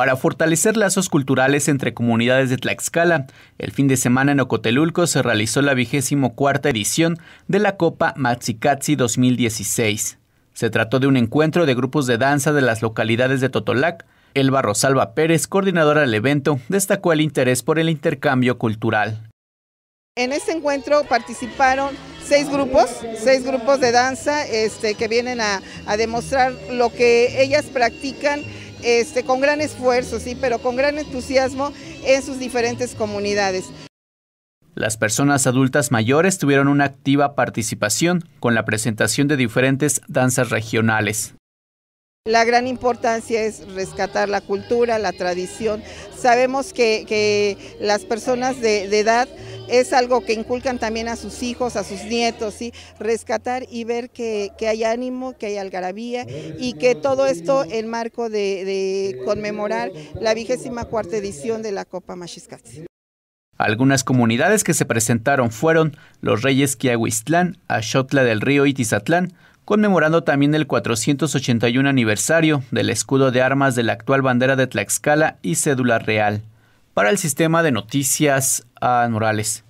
para fortalecer lazos culturales entre comunidades de Tlaxcala. El fin de semana en Ocotelulco se realizó la vigésimo cuarta edición de la Copa Matsikatsi 2016. Se trató de un encuentro de grupos de danza de las localidades de Totolac. Elba Rosalba Pérez, coordinadora del evento, destacó el interés por el intercambio cultural. En este encuentro participaron seis grupos, seis grupos de danza este, que vienen a demostrar lo que ellas practican este, con gran esfuerzo, sí, pero con gran entusiasmo en sus diferentes comunidades. Las personas adultas mayores tuvieron una activa participación con la presentación de diferentes danzas regionales. La gran importancia es rescatar la cultura, la tradición. Sabemos que, las personas de edad es algo que inculcan también a sus hijos, a sus nietos, rescatar y ver que, hay ánimo, que hay algarabía y que todo esto en marco de, conmemorar la vigésima cuarta edición de la Copa Maxiscatzi. Algunas comunidades que se presentaron fueron Los Reyes Quiahuistlán, Axotla del Río y Tizatlán, conmemorando también el 481 aniversario del escudo de armas de la actual bandera de Tlaxcala y cédula real. Para el sistema de noticias a Morales.